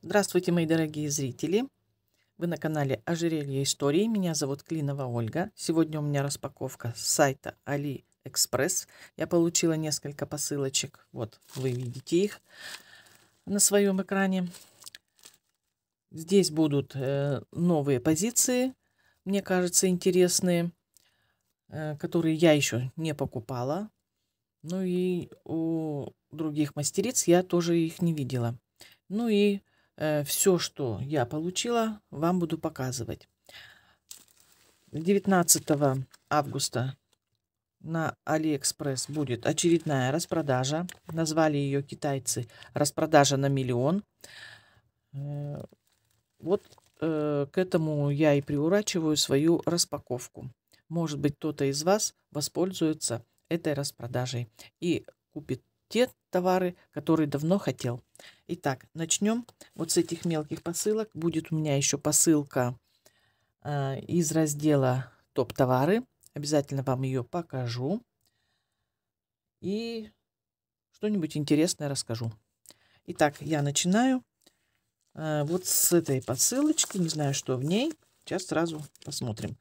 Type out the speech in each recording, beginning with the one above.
Здравствуйте, мои дорогие зрители! Вы на канале Ожерелье истории. Меня зовут Клинова Ольга. Сегодня у меня распаковка с сайта AliExpress. Я получила несколько посылочек. Вот, вы видите их на своем экране. Здесь будут э, новые позиции, мне кажется, интересные, э, которые я еще не покупала. Ну и у других мастериц я тоже их не видела. Ну и Э, все, что я получила, вам буду показывать. 19 августа на Алиэкспресс будет очередная распродажа. Назвали ее китайцы «Распродажа на миллион». Э, вот э, к этому я и приурачиваю свою распаковку. Может быть, кто-то из вас воспользуется этой распродажей и купит те товары, которые давно хотел. Итак, начнем вот с этих мелких посылок. Будет у меня еще посылка э, из раздела топ-товары. Обязательно вам ее покажу. И что-нибудь интересное расскажу. Итак, я начинаю э, вот с этой посылочки. Не знаю, что в ней. Сейчас сразу посмотрим.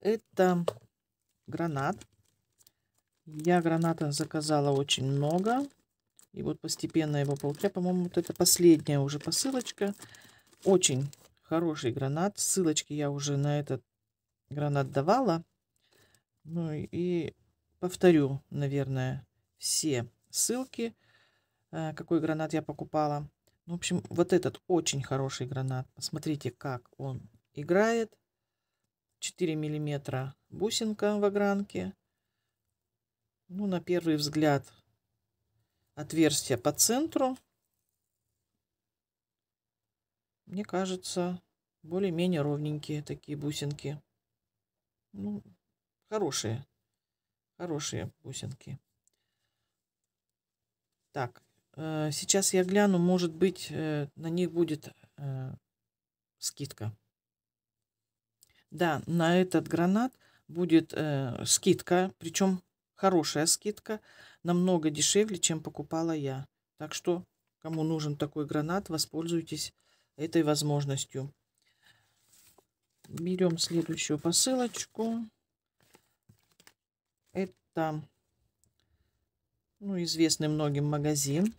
Это гранат. Я граната заказала очень много. И вот постепенно его получаю. По-моему, вот это последняя уже посылочка. Очень хороший гранат. Ссылочки я уже на этот гранат давала. Ну и повторю, наверное, все ссылки, э, какой гранат я покупала. Ну, в общем, вот этот очень хороший гранат. Посмотрите, как он играет. 4 миллиметра бусинка в огранке. Ну, на первый взгляд, отверстие по центру. Мне кажется, более-менее ровненькие такие бусинки. Ну, хорошие. Хорошие бусинки. Так, э, сейчас я гляну, может быть, э, на них будет э, скидка. Да, на этот гранат будет э, скидка, причем хорошая скидка намного дешевле, чем покупала я. Так что, кому нужен такой гранат, воспользуйтесь этой возможностью. Берем следующую посылочку. Это ну, известный многим магазин.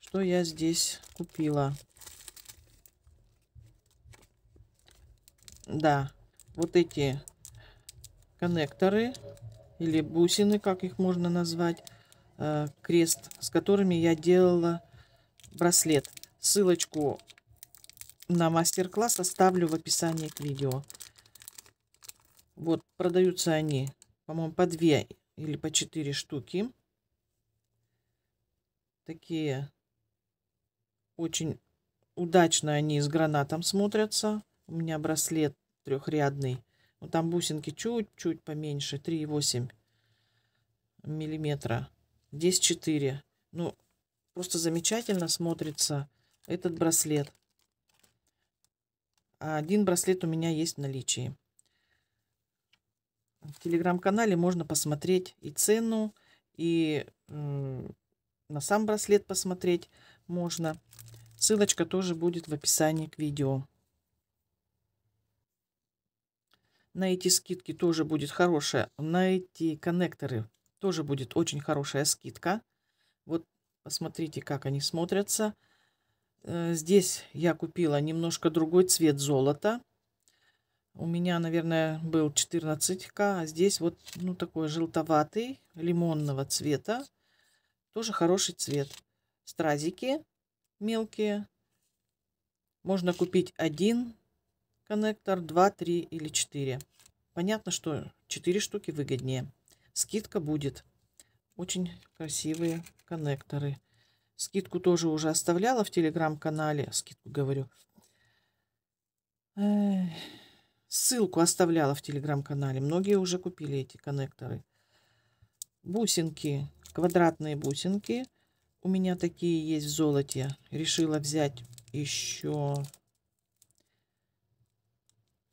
Что я здесь купила? Да, вот эти коннекторы или бусины, как их можно назвать, э, крест, с которыми я делала браслет. Ссылочку на мастер-класс оставлю в описании к видео. Вот, продаются они, по-моему, по 2 или по 4 штуки. Такие очень удачно они с гранатом смотрятся. У меня браслет трехрядный ну, там бусинки чуть-чуть поменьше, 3,8 миллиметра. Здесь 4. Ну, просто замечательно смотрится этот браслет. один браслет у меня есть в наличии. В телеграм-канале можно посмотреть и цену, и на сам браслет посмотреть можно. Ссылочка тоже будет в описании к видео. на эти скидки тоже будет хорошая, на эти коннекторы тоже будет очень хорошая скидка. Вот посмотрите, как они смотрятся. Э, здесь я купила немножко другой цвет золота. У меня, наверное, был 14К, а здесь вот ну, такой желтоватый, лимонного цвета. Тоже хороший цвет. Стразики мелкие. Можно купить один, коннектор 2, 3 или 4. Понятно, что 4 штуки выгоднее. Скидка будет. Очень красивые коннекторы. Скидку тоже уже оставляла в телеграм-канале. Скидку говорю. Ссылку оставляла в телеграм-канале. Многие уже купили эти коннекторы. Бусинки, квадратные бусинки. У меня такие есть в золоте. Решила взять еще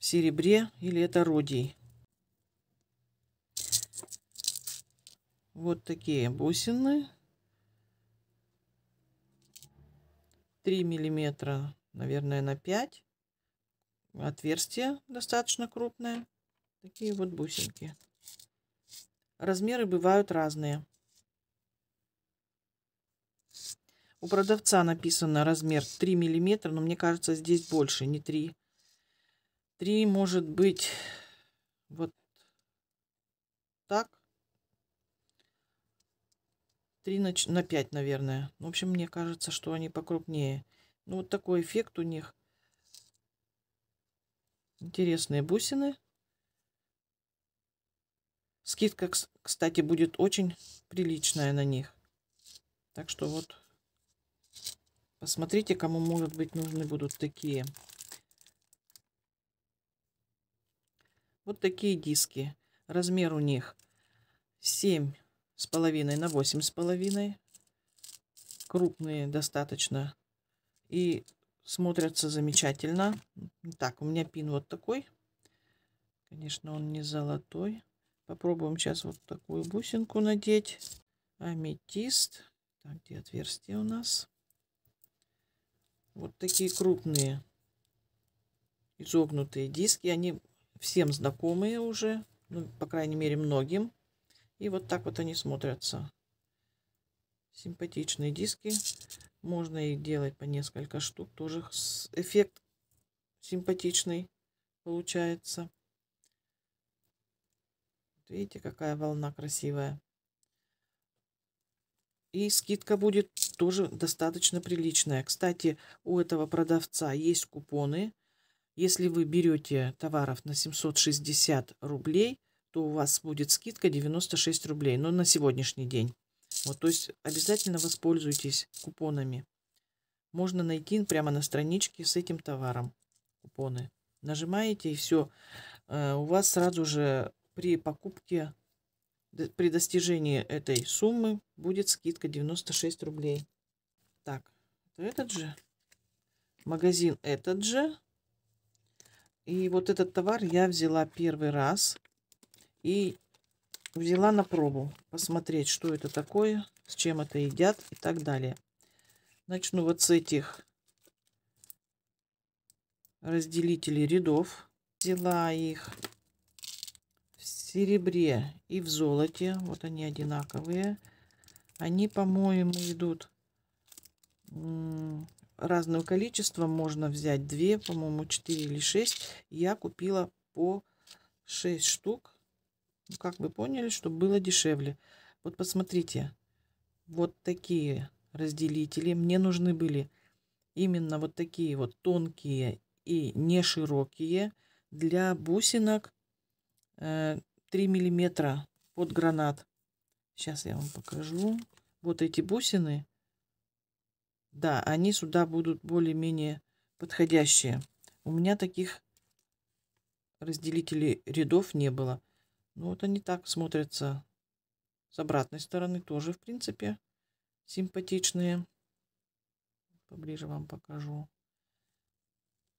в серебре или это родий. Вот такие бусины. 3 миллиметра, наверное, на 5. Отверстие достаточно крупное. Такие вот бусинки. Размеры бывают разные. У продавца написано размер 3 миллиметра, но мне кажется, здесь больше, не 3 три может быть вот так. три на, на 5, наверное. В общем, мне кажется, что они покрупнее. Ну, вот такой эффект у них. Интересные бусины. Скидка, кстати, будет очень приличная на них. Так что вот, посмотрите, кому, может быть, нужны будут такие. Вот такие диски. Размер у них 7 с половиной на 8 с половиной. Крупные достаточно. И смотрятся замечательно. Так, у меня пин вот такой. Конечно, он не золотой. Попробуем сейчас вот такую бусинку надеть. Аметист. Так, где отверстие у нас? Вот такие крупные изогнутые диски. Они всем знакомые уже, ну, по крайней мере, многим. И вот так вот они смотрятся. Симпатичные диски. Можно их делать по несколько штук. Тоже эффект симпатичный получается. Видите, какая волна красивая. И скидка будет тоже достаточно приличная. Кстати, у этого продавца есть купоны если вы берете товаров на 760 рублей, то у вас будет скидка 96 рублей, но на сегодняшний день. Вот, то есть обязательно воспользуйтесь купонами. Можно найти прямо на страничке с этим товаром купоны. Нажимаете и все. Э, у вас сразу же при покупке, при достижении этой суммы будет скидка 96 рублей. Так, этот же. Магазин этот же. И вот этот товар я взяла первый раз. И взяла на пробу. Посмотреть, что это такое, с чем это едят и так далее. Начну вот с этих разделителей рядов. Взяла их в серебре и в золоте. Вот они одинаковые. Они, по-моему, идут разного количества можно взять 2, по-моему, 4 или 6. Я купила по 6 штук. Ну, как вы поняли, чтобы было дешевле. Вот посмотрите, вот такие разделители мне нужны были. Именно вот такие вот тонкие и не широкие для бусинок 3 э, миллиметра под гранат. Сейчас я вам покажу. Вот эти бусины да, они сюда будут более-менее подходящие. У меня таких разделителей рядов не было. Ну вот они так смотрятся. С обратной стороны тоже, в принципе, симпатичные. Поближе вам покажу.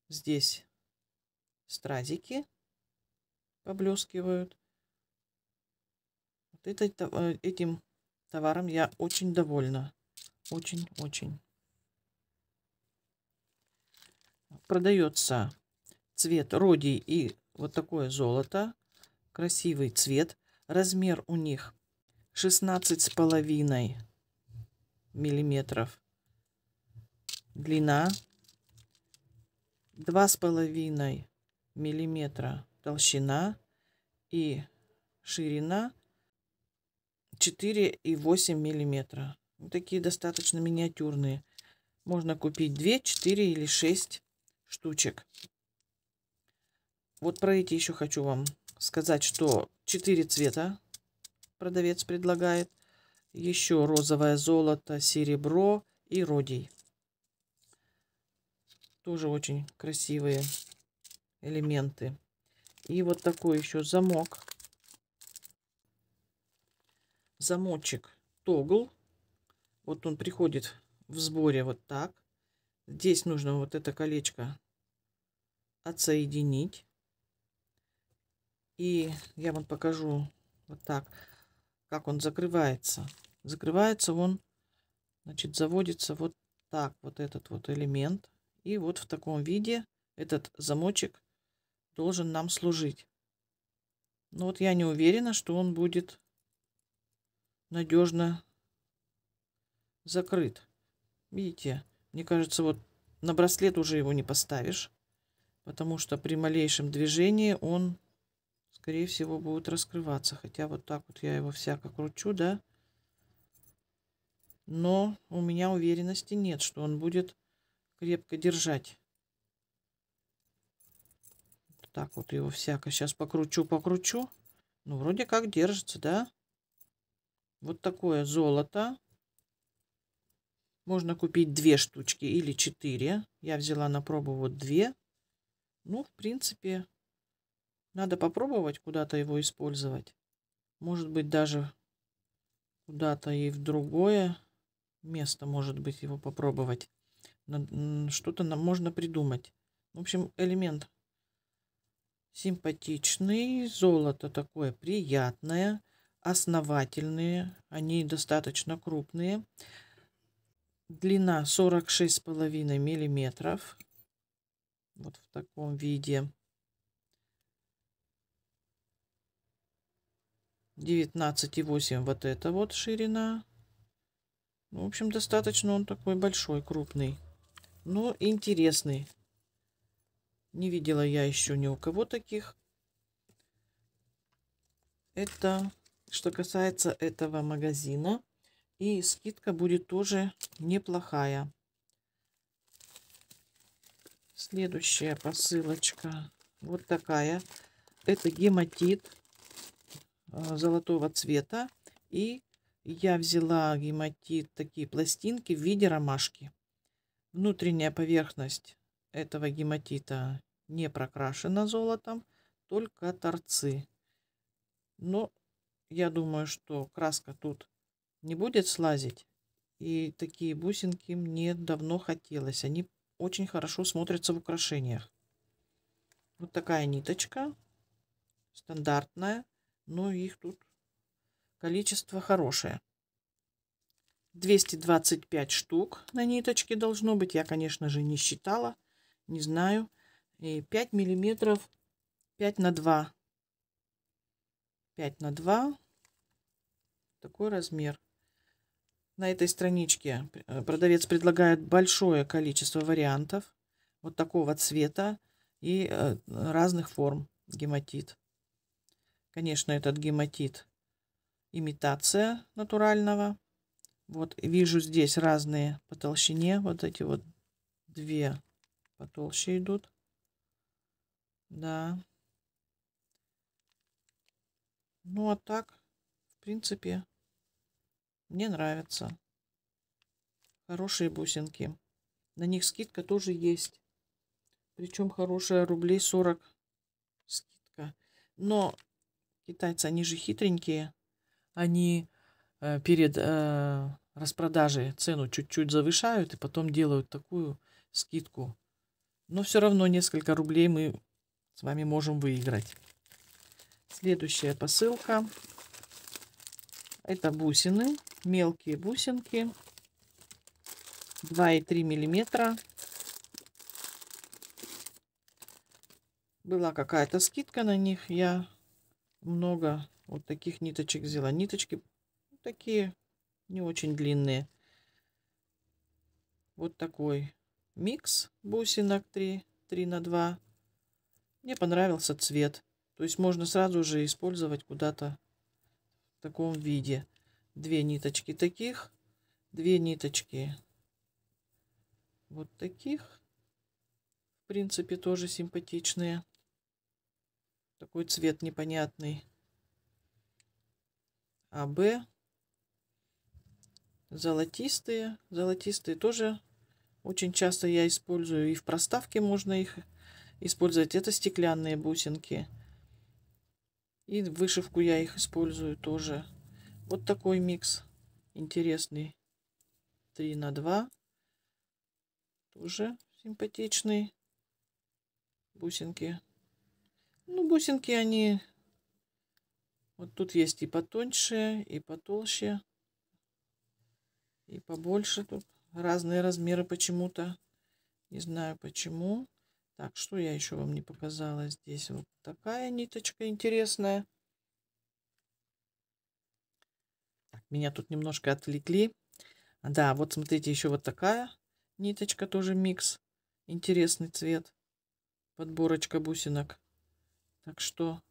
Здесь стразики поблескивают. Вот это, э, этим товаром я очень довольна. Очень-очень продается цвет родий и вот такое золото. Красивый цвет. Размер у них 16 с половиной миллиметров. Длина два с половиной миллиметра толщина и ширина 4,8 миллиметра. такие достаточно миниатюрные. Можно купить 2, 4 или 6 штучек. Вот про эти еще хочу вам сказать, что 4 цвета продавец предлагает. Еще розовое золото, серебро и родий. Тоже очень красивые элементы. И вот такой еще замок. Замочек тогл. Вот он приходит в сборе вот так. Здесь нужно вот это колечко отсоединить. И я вам покажу вот так, как он закрывается. Закрывается он, значит, заводится вот так, вот этот вот элемент. И вот в таком виде этот замочек должен нам служить. Но вот я не уверена, что он будет надежно закрыт. Видите, мне кажется, вот на браслет уже его не поставишь потому что при малейшем движении он, скорее всего, будет раскрываться. Хотя вот так вот я его всяко кручу, да. Но у меня уверенности нет, что он будет крепко держать. так вот его всяко сейчас покручу, покручу. Ну, вроде как держится, да. Вот такое золото. Можно купить две штучки или четыре. Я взяла на пробу вот две. Ну, в принципе, надо попробовать куда-то его использовать. Может быть, даже куда-то и в другое место, может быть, его попробовать. Что-то нам можно придумать. В общем, элемент симпатичный, золото такое приятное, основательные, они достаточно крупные. Длина 46,5 миллиметров. Вот в таком виде. 19,8 вот это вот ширина. Ну, в общем, достаточно он такой большой, крупный. Но интересный. Не видела я еще ни у кого таких. Это что касается этого магазина. И скидка будет тоже неплохая. Следующая посылочка. Вот такая. Это гематит э, золотого цвета. И я взяла гематит, такие пластинки в виде ромашки. Внутренняя поверхность этого гематита не прокрашена золотом, только торцы. Но я думаю, что краска тут не будет слазить. И такие бусинки мне давно хотелось. Они очень хорошо смотрится в украшениях. Вот такая ниточка, стандартная, но их тут количество хорошее. 225 штук на ниточке должно быть. Я, конечно же, не считала, не знаю. И 5 миллиметров 5 на 2. 5 на 2. Такой размер на этой страничке э, продавец предлагает большое количество вариантов вот такого цвета и э, разных форм гематит. Конечно, этот гематит имитация натурального. Вот вижу здесь разные по толщине. Вот эти вот две потолще идут. Да. Ну а так, в принципе, мне нравятся. Хорошие бусинки. На них скидка тоже есть. Причем хорошая, рублей 40 скидка. Но китайцы, они же хитренькие. Они э, перед э, распродажей цену чуть-чуть завышают и потом делают такую скидку. Но все равно несколько рублей мы с вами можем выиграть. Следующая посылка. Это бусины мелкие бусинки и 2,3 миллиметра. Была какая-то скидка на них. Я много вот таких ниточек взяла. Ниточки такие не очень длинные. Вот такой микс бусинок 3, 3 на 2. Мне понравился цвет. То есть можно сразу же использовать куда-то в таком виде две ниточки таких, две ниточки вот таких. В принципе, тоже симпатичные. Такой цвет непонятный. А Б Золотистые. Золотистые тоже очень часто я использую. И в проставке можно их использовать. Это стеклянные бусинки. И вышивку я их использую тоже. Вот такой микс интересный. 3 на 2. Тоже симпатичный. Бусинки. Ну, бусинки они... Вот тут есть и потоньше, и потолще, и побольше. Тут разные размеры почему-то. Не знаю почему. Так, что я еще вам не показала здесь? Вот такая ниточка интересная. Так, меня тут немножко отвлекли. Да, вот смотрите, еще вот такая ниточка тоже микс. Интересный цвет. Подборочка бусинок. Так что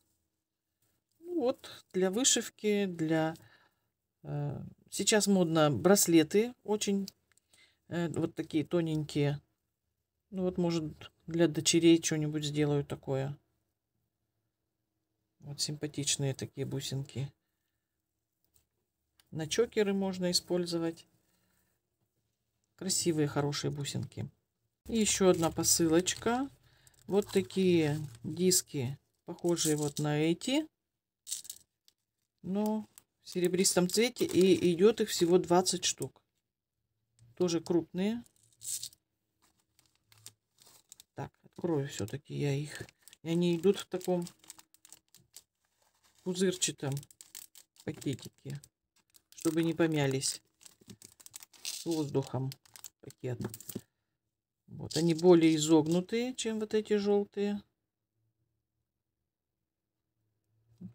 ну вот для вышивки, для... Э, сейчас модно браслеты очень э, вот такие тоненькие. Ну вот может для дочерей что-нибудь сделаю такое. Вот симпатичные такие бусинки. На чокеры можно использовать. Красивые, хорошие бусинки. И еще одна посылочка. Вот такие диски, похожие вот на эти. Но в серебристом цвете. И идет их всего 20 штук. Тоже крупные. Так, открою все-таки я их. И они идут в таком пузырчатом пакетике чтобы не помялись с воздухом пакет. Вот они более изогнутые, чем вот эти желтые.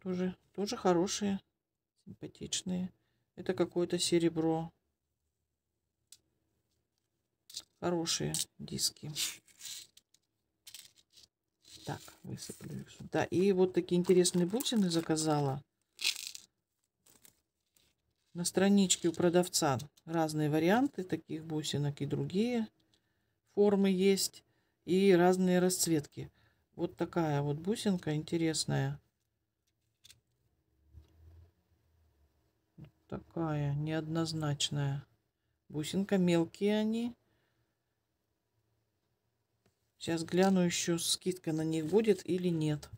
Тоже, тоже хорошие, симпатичные. Это какое-то серебро. Хорошие диски. Так, высыплю сюда. И вот такие интересные бусины заказала на страничке у продавца разные варианты таких бусинок и другие формы есть и разные расцветки. Вот такая вот бусинка интересная. Такая неоднозначная бусинка. Мелкие они. Сейчас гляну еще, скидка на них будет или нет.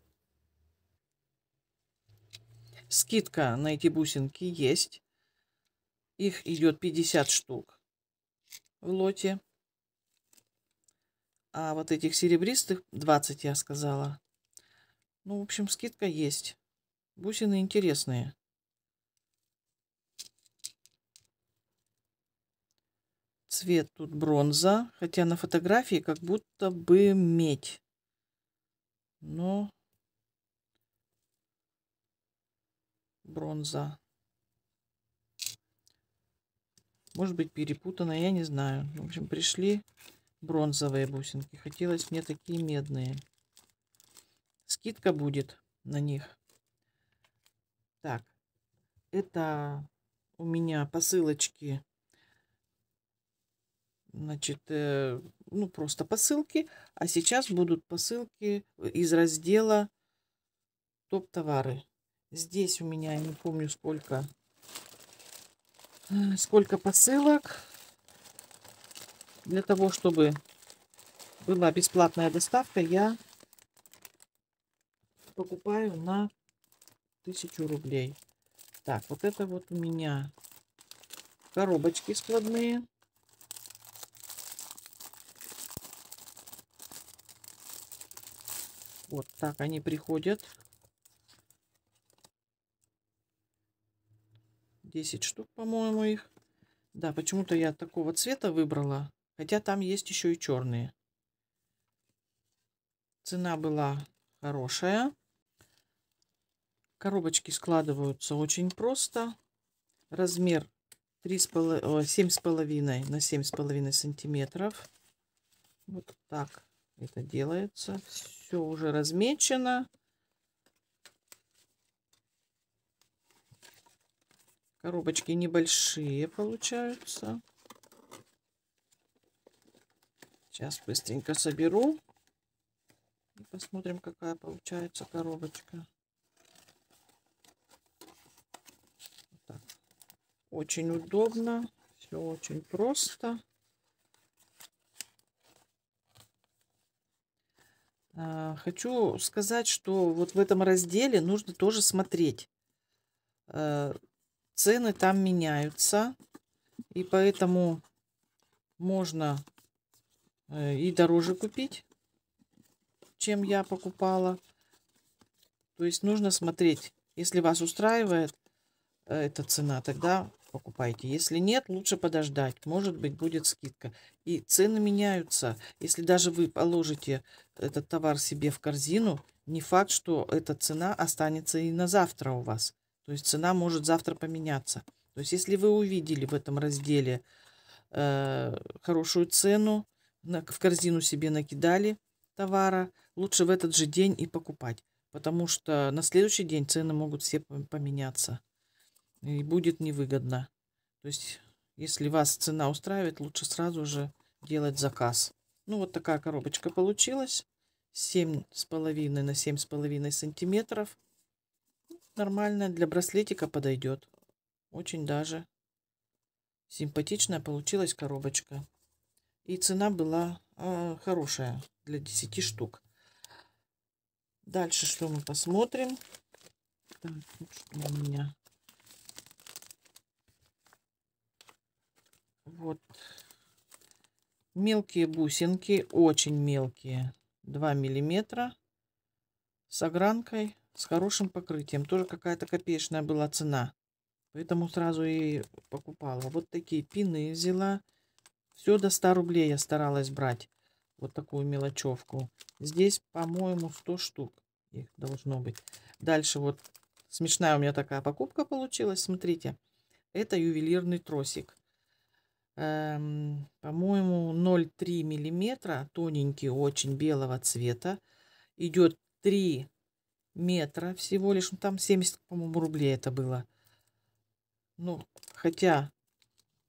Скидка на эти бусинки есть. Их идет 50 штук в лоте. А вот этих серебристых 20, я сказала. Ну, в общем, скидка есть. Бусины интересные. Цвет тут бронза, хотя на фотографии как будто бы медь. Но бронза. Может быть перепутано, я не знаю. В общем, пришли бронзовые бусинки. Хотелось мне такие медные. Скидка будет на них. Так, это у меня посылочки. Значит, э, ну просто посылки. А сейчас будут посылки из раздела топ-товары. Здесь у меня, я не помню сколько, Э, сколько посылок для того, чтобы была бесплатная доставка, я покупаю на 1000 рублей. Так, вот это вот у меня коробочки складные. Вот так они приходят 10 штук, по-моему, их. Да, почему-то я такого цвета выбрала, хотя там есть еще и черные. Цена была хорошая. Коробочки складываются очень просто. Размер 7,5 на 7,5 сантиметров. Вот так это делается. Все уже размечено. Коробочки небольшие получаются. Сейчас быстренько соберу. И посмотрим, какая получается коробочка. Вот так. Очень удобно. Все очень просто. А, хочу сказать, что вот в этом разделе нужно тоже смотреть а, цены там меняются. И поэтому можно э, и дороже купить, чем я покупала. То есть нужно смотреть. Если вас устраивает э, эта цена, тогда покупайте. Если нет, лучше подождать. Может быть, будет скидка. И цены меняются. Если даже вы положите этот товар себе в корзину, не факт, что эта цена останется и на завтра у вас. То есть цена может завтра поменяться. То есть если вы увидели в этом разделе э, хорошую цену, на, в корзину себе накидали товара, лучше в этот же день и покупать. Потому что на следующий день цены могут все поменяться. И будет невыгодно. То есть, если вас цена устраивает, лучше сразу же делать заказ. Ну, вот такая коробочка получилась. 7,5 на 7,5 сантиметров. Нормальная для браслетика подойдет. Очень даже. Симпатичная получилась коробочка. И цена была э, хорошая для 10 штук. Дальше что мы посмотрим? Так, что у меня? Вот. Мелкие бусинки, очень мелкие. 2 миллиметра. С огранкой с хорошим покрытием. Тоже какая-то копеечная была цена. Поэтому сразу и покупала. Вот такие пины взяла. Все до 100 рублей я старалась брать. Вот такую мелочевку. Здесь, по-моему, 100 штук их должно быть. Дальше вот смешная у меня такая покупка получилась. Смотрите, это ювелирный тросик. Эм, по-моему, 0,3 миллиметра. Тоненький, очень белого цвета. Идет 3 метра всего лишь. Ну, там 70, по-моему, рублей это было. Ну, хотя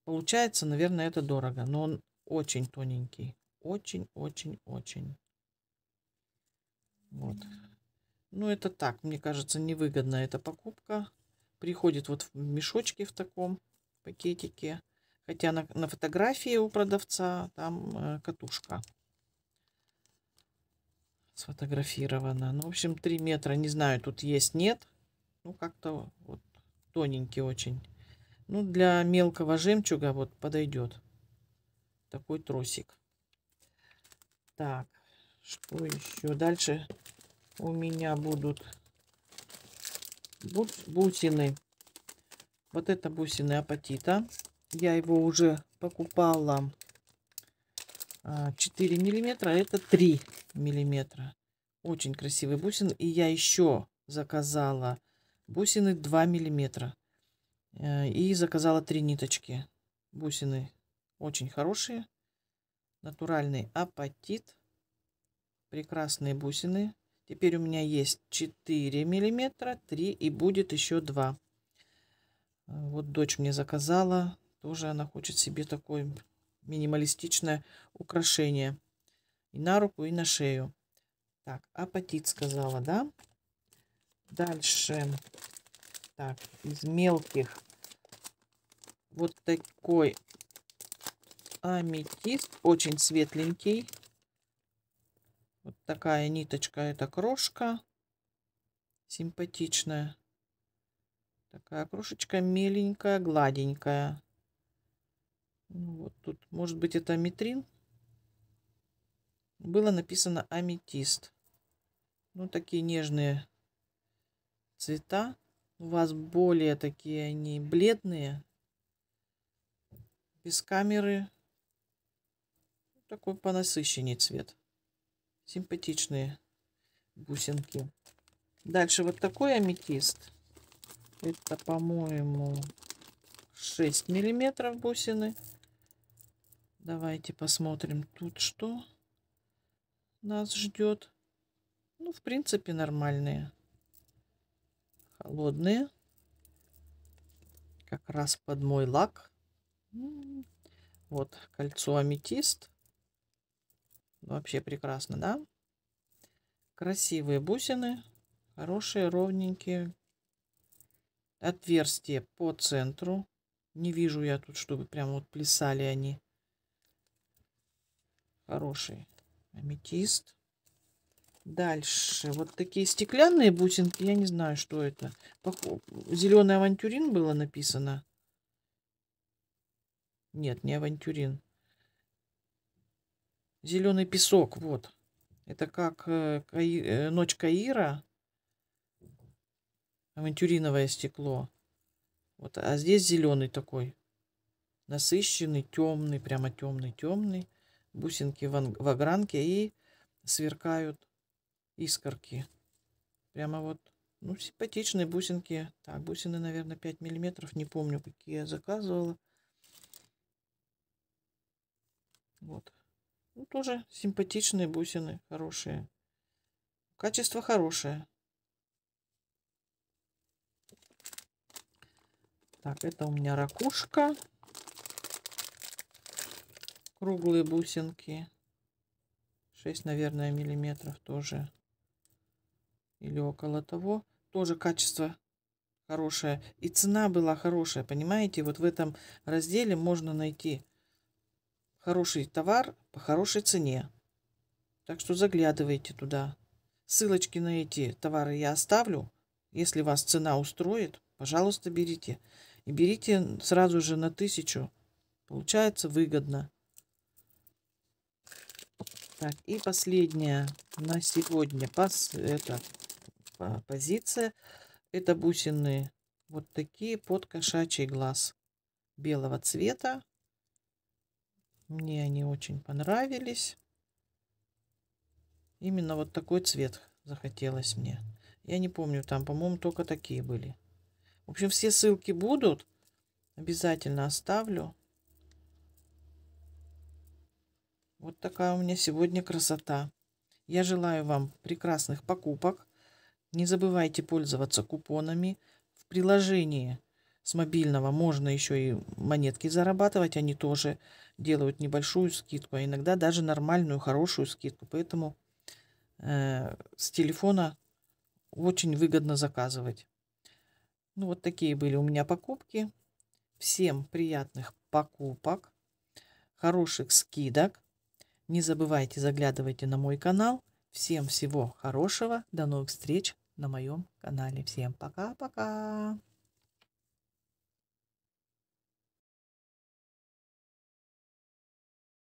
получается, наверное, это дорого. Но он очень тоненький. Очень-очень-очень. Вот. Ну, это так, мне кажется, невыгодна эта покупка. Приходит вот в мешочке в таком пакетике. Хотя на, на фотографии у продавца там э, катушка сфотографировано. Ну, в общем, 3 метра, не знаю, тут есть, нет. Ну, как-то вот тоненький очень. Ну, для мелкого жемчуга вот подойдет такой тросик. Так, что еще? Дальше у меня будут бусины. Вот это бусины апатита. Я его уже покупала 4 а, миллиметра, это 3 миллиметра. Очень красивый бусин. И я еще заказала бусины 2 миллиметра. Э, и заказала три ниточки. Бусины очень хорошие. Натуральный апатит. Прекрасные бусины. Теперь у меня есть 4 миллиметра, 3 и будет еще 2. Вот дочь мне заказала. Тоже она хочет себе такое минималистичное украшение и на руку, и на шею. Так, апатит сказала, да? Дальше, так, из мелких вот такой аметист, очень светленький. Вот такая ниточка, это крошка, симпатичная. Такая крошечка миленькая, гладенькая. Ну, вот тут, может быть, это аметрин было написано аметист. Ну, такие нежные цвета. У вас более такие они бледные. Без камеры. Ну, такой понасыщеннее цвет. Симпатичные бусинки. Дальше вот такой аметист. Это, по-моему, 6 миллиметров бусины. Давайте посмотрим тут что нас ждет. Ну, в принципе, нормальные. Холодные. Как раз под мой лак. Вот кольцо аметист. Вообще прекрасно, да? Красивые бусины. Хорошие, ровненькие. Отверстие по центру. Не вижу я тут, чтобы прямо вот плясали они. хорошие. Аметист. Дальше. Вот такие стеклянные бусинки. Я не знаю, что это. Зеленый авантюрин было написано. Нет, не авантюрин. Зеленый песок. Вот. Это как э, Каи... Э, ночь Каира. Авантюриновое стекло. Вот. А здесь зеленый такой. Насыщенный, темный, прямо темный, темный бусинки в огранке и сверкают искорки. Прямо вот, ну, симпатичные бусинки. Так, бусины, наверное, 5 миллиметров. Не помню, какие я заказывала. Вот. Ну, тоже симпатичные бусины, хорошие. Качество хорошее. Так, это у меня ракушка круглые бусинки. 6, наверное, миллиметров тоже. Или около того. Тоже качество хорошее И цена была хорошая, понимаете? Вот в этом разделе можно найти хороший товар по хорошей цене. Так что заглядывайте туда. Ссылочки на эти товары я оставлю. Если вас цена устроит, пожалуйста, берите. И берите сразу же на тысячу. Получается выгодно. Так, и последняя на сегодня пас, это, а, позиция. Это бусины вот такие под кошачий глаз белого цвета. Мне они очень понравились. Именно вот такой цвет захотелось мне. Я не помню, там, по-моему, только такие были. В общем, все ссылки будут. Обязательно оставлю. Вот такая у меня сегодня красота. Я желаю вам прекрасных покупок. Не забывайте пользоваться купонами. В приложении с мобильного можно еще и монетки зарабатывать. Они тоже делают небольшую скидку, а иногда даже нормальную, хорошую скидку. Поэтому э, с телефона очень выгодно заказывать. Ну, вот такие были у меня покупки. Всем приятных покупок, хороших скидок. Не забывайте заглядывайте на мой канал. Всем всего хорошего. До новых встреч на моем канале. Всем пока-пока.